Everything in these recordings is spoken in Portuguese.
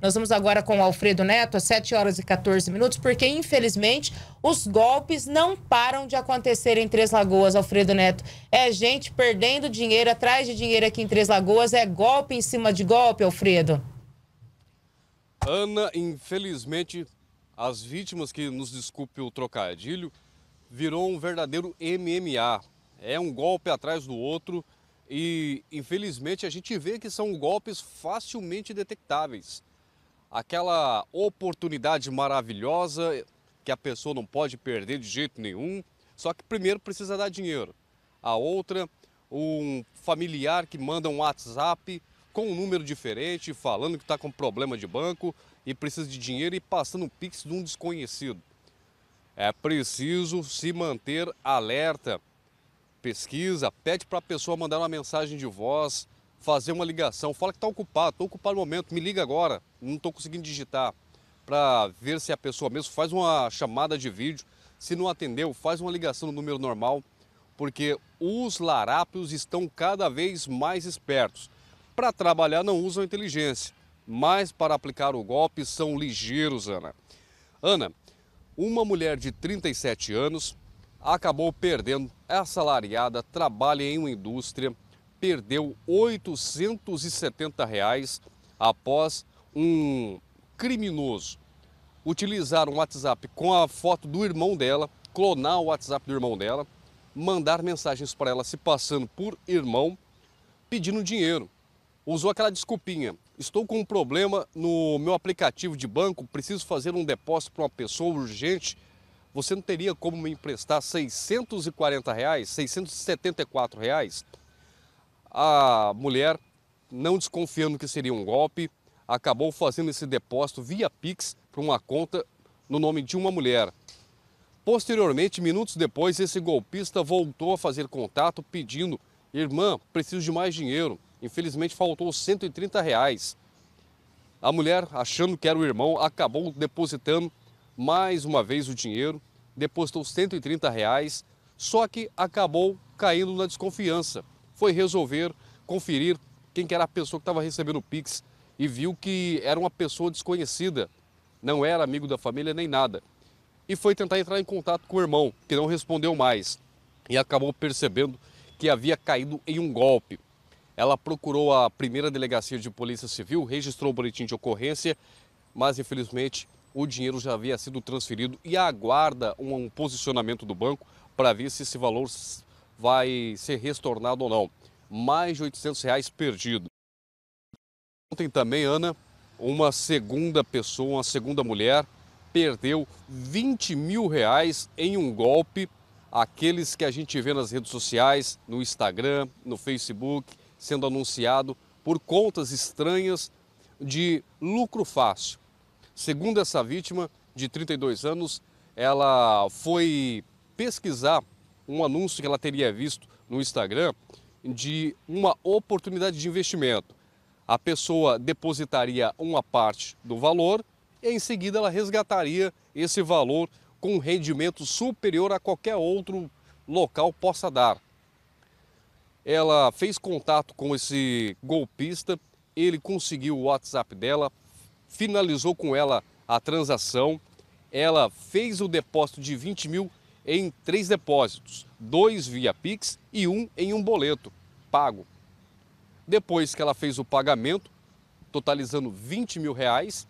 Nós vamos agora com o Alfredo Neto, às 7 horas e 14 minutos, porque, infelizmente, os golpes não param de acontecer em Três Lagoas, Alfredo Neto. É gente perdendo dinheiro atrás de dinheiro aqui em Três Lagoas, é golpe em cima de golpe, Alfredo. Ana, infelizmente, as vítimas, que nos desculpe o trocadilho, virou um verdadeiro MMA. É um golpe atrás do outro e, infelizmente, a gente vê que são golpes facilmente detectáveis aquela oportunidade maravilhosa que a pessoa não pode perder de jeito nenhum. Só que primeiro precisa dar dinheiro. A outra, um familiar que manda um WhatsApp com um número diferente, falando que está com problema de banco e precisa de dinheiro e passando um pix de um desconhecido. É preciso se manter alerta. Pesquisa, pede para a pessoa mandar uma mensagem de voz, fazer uma ligação. Fala que está ocupado, estou ocupado no momento, me liga agora, não estou conseguindo digitar. Para ver se é a pessoa mesmo, faz uma chamada de vídeo. Se não atendeu, faz uma ligação no número normal, porque os larápios estão cada vez mais espertos. Para trabalhar, não usam inteligência, mas para aplicar o golpe são ligeiros, Ana. Ana, uma mulher de 37 anos acabou perdendo, é assalariada, trabalha em uma indústria perdeu R$ 870 reais após um criminoso utilizar um WhatsApp com a foto do irmão dela, clonar o WhatsApp do irmão dela, mandar mensagens para ela se passando por irmão, pedindo dinheiro. Usou aquela desculpinha. Estou com um problema no meu aplicativo de banco, preciso fazer um depósito para uma pessoa urgente. Você não teria como me emprestar 640 reais, 674 reais? A mulher, não desconfiando que seria um golpe, acabou fazendo esse depósito via Pix para uma conta no nome de uma mulher. Posteriormente, minutos depois, esse golpista voltou a fazer contato pedindo: Irmã, preciso de mais dinheiro. Infelizmente, faltou 130 reais. A mulher, achando que era o irmão, acabou depositando mais uma vez o dinheiro, depositou 130 reais, só que acabou caindo na desconfiança foi resolver conferir quem que era a pessoa que estava recebendo o Pix e viu que era uma pessoa desconhecida, não era amigo da família nem nada. E foi tentar entrar em contato com o irmão, que não respondeu mais e acabou percebendo que havia caído em um golpe. Ela procurou a primeira delegacia de polícia civil, registrou o boletim de ocorrência, mas infelizmente o dinheiro já havia sido transferido e aguarda um posicionamento do banco para ver se esse valor vai ser retornado ou não. Mais de 800 reais perdido. Ontem também, Ana, uma segunda pessoa, uma segunda mulher, perdeu 20 mil reais em um golpe. Aqueles que a gente vê nas redes sociais, no Instagram, no Facebook, sendo anunciado por contas estranhas de lucro fácil. Segundo essa vítima, de 32 anos, ela foi pesquisar um anúncio que ela teria visto no Instagram de uma oportunidade de investimento. A pessoa depositaria uma parte do valor e em seguida ela resgataria esse valor com um rendimento superior a qualquer outro local possa dar. Ela fez contato com esse golpista, ele conseguiu o WhatsApp dela, finalizou com ela a transação, ela fez o depósito de 20 mil em três depósitos, dois via Pix e um em um boleto pago. Depois que ela fez o pagamento, totalizando 20 mil reais,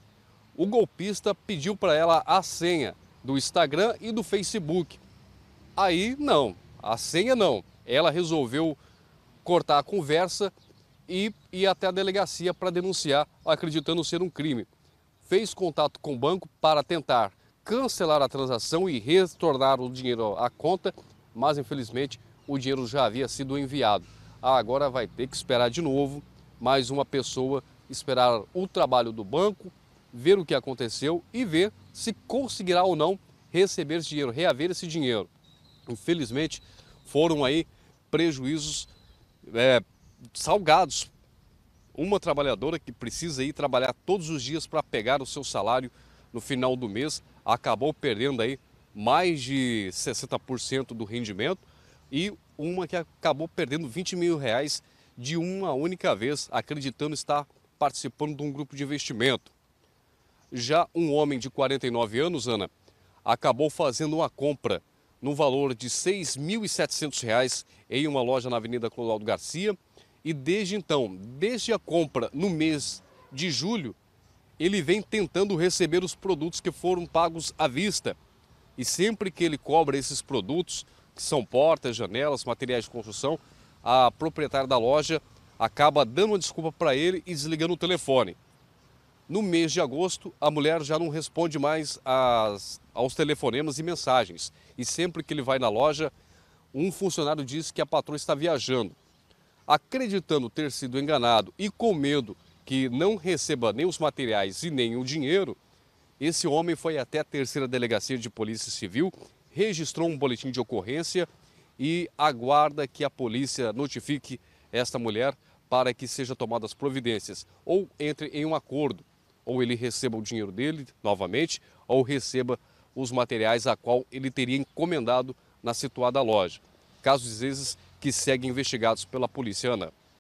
o golpista pediu para ela a senha do Instagram e do Facebook. Aí não, a senha não. Ela resolveu cortar a conversa e ir até a delegacia para denunciar, acreditando ser um crime. Fez contato com o banco para tentar cancelar a transação e retornar o dinheiro à conta, mas infelizmente o dinheiro já havia sido enviado. Agora vai ter que esperar de novo mais uma pessoa esperar o trabalho do banco, ver o que aconteceu e ver se conseguirá ou não receber esse dinheiro, reaver esse dinheiro. Infelizmente, foram aí prejuízos é, salgados. Uma trabalhadora que precisa ir trabalhar todos os dias para pegar o seu salário no final do mês acabou perdendo aí mais de 60% do rendimento e uma que acabou perdendo 20 mil reais de uma única vez, acreditando estar participando de um grupo de investimento. Já um homem de 49 anos, Ana, acabou fazendo uma compra no valor de R$ 6.700 em uma loja na Avenida Clodoaldo Garcia e desde então, desde a compra no mês de julho, ele vem tentando receber os produtos que foram pagos à vista. E sempre que ele cobra esses produtos, que são portas, janelas, materiais de construção, a proprietária da loja acaba dando uma desculpa para ele e desligando o telefone. No mês de agosto, a mulher já não responde mais aos telefonemas e mensagens. E sempre que ele vai na loja, um funcionário diz que a patroa está viajando. Acreditando ter sido enganado e com medo que não receba nem os materiais e nem o dinheiro, esse homem foi até a terceira delegacia de polícia civil, registrou um boletim de ocorrência e aguarda que a polícia notifique esta mulher para que sejam tomadas providências ou entre em um acordo, ou ele receba o dinheiro dele novamente, ou receba os materiais a qual ele teria encomendado na situada loja. Casos, às vezes, que seguem investigados pela polícia, Ana.